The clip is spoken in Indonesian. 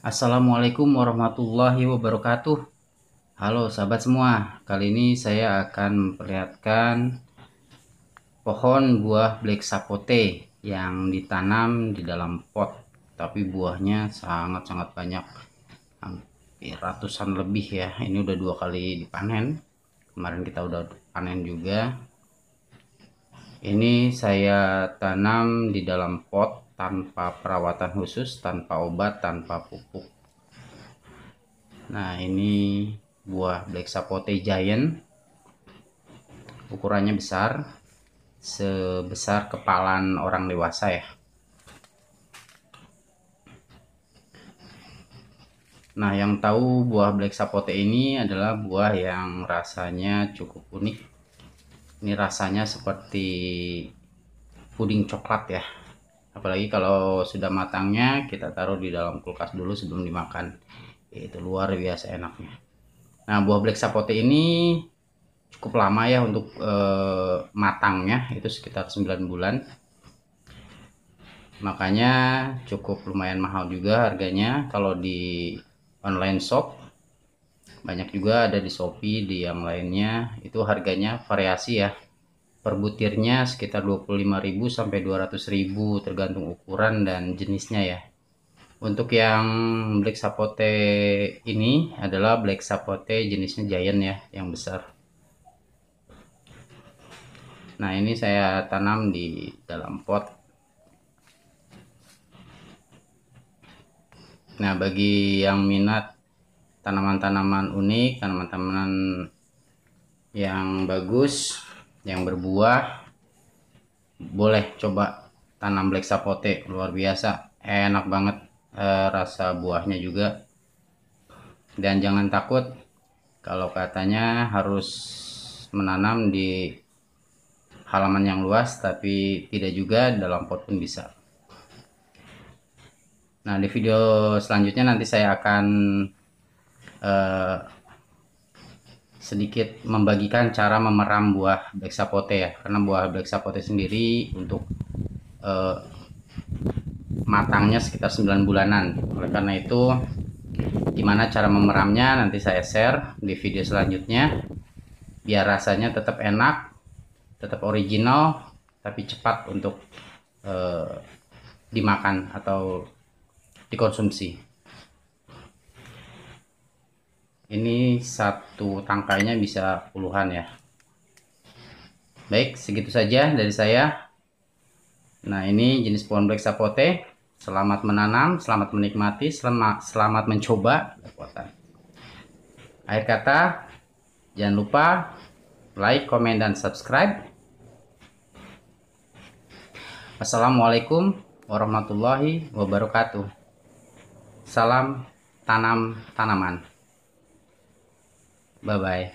Assalamualaikum warahmatullahi wabarakatuh Halo sahabat semua Kali ini saya akan memperlihatkan Pohon buah black sapote Yang ditanam di dalam pot Tapi buahnya sangat-sangat banyak Hampir ratusan lebih ya Ini udah dua kali dipanen Kemarin kita udah panen juga Ini saya tanam di dalam pot tanpa perawatan khusus, tanpa obat, tanpa pupuk. Nah, ini buah black sapote giant. Ukurannya besar, sebesar kepalan orang dewasa ya. Nah, yang tahu buah black sapote ini adalah buah yang rasanya cukup unik. Ini rasanya seperti puding coklat ya apalagi kalau sudah matangnya kita taruh di dalam kulkas dulu sebelum dimakan itu luar biasa enaknya nah buah black sapote ini cukup lama ya untuk eh, matangnya itu sekitar 9 bulan makanya cukup lumayan mahal juga harganya kalau di online shop banyak juga ada di Shopee di yang lainnya itu harganya variasi ya per butirnya sekitar 25.000 sampai 200.000 tergantung ukuran dan jenisnya ya untuk yang black sapote ini adalah black sapote jenisnya giant ya yang besar nah ini saya tanam di dalam pot nah bagi yang minat tanaman-tanaman unik tanaman-tanaman yang bagus yang berbuah boleh coba tanam black sapote luar biasa enak banget e, rasa buahnya juga dan jangan takut kalau katanya harus menanam di halaman yang luas tapi tidak juga dalam pot pun bisa nah di video selanjutnya nanti saya akan eh, sedikit membagikan cara memeram buah black sapote ya karena buah black sapote sendiri untuk uh, matangnya sekitar 9 bulanan oleh karena itu gimana cara memeramnya nanti saya share di video selanjutnya biar rasanya tetap enak tetap original tapi cepat untuk uh, dimakan atau dikonsumsi ini satu tangkainya bisa puluhan ya baik segitu saja dari saya nah ini jenis pohon black sapote selamat menanam selamat menikmati selamat, selamat mencoba akhir kata jangan lupa like komen dan subscribe Assalamualaikum warahmatullahi wabarakatuh. Salam tanam tanaman. Bye bye.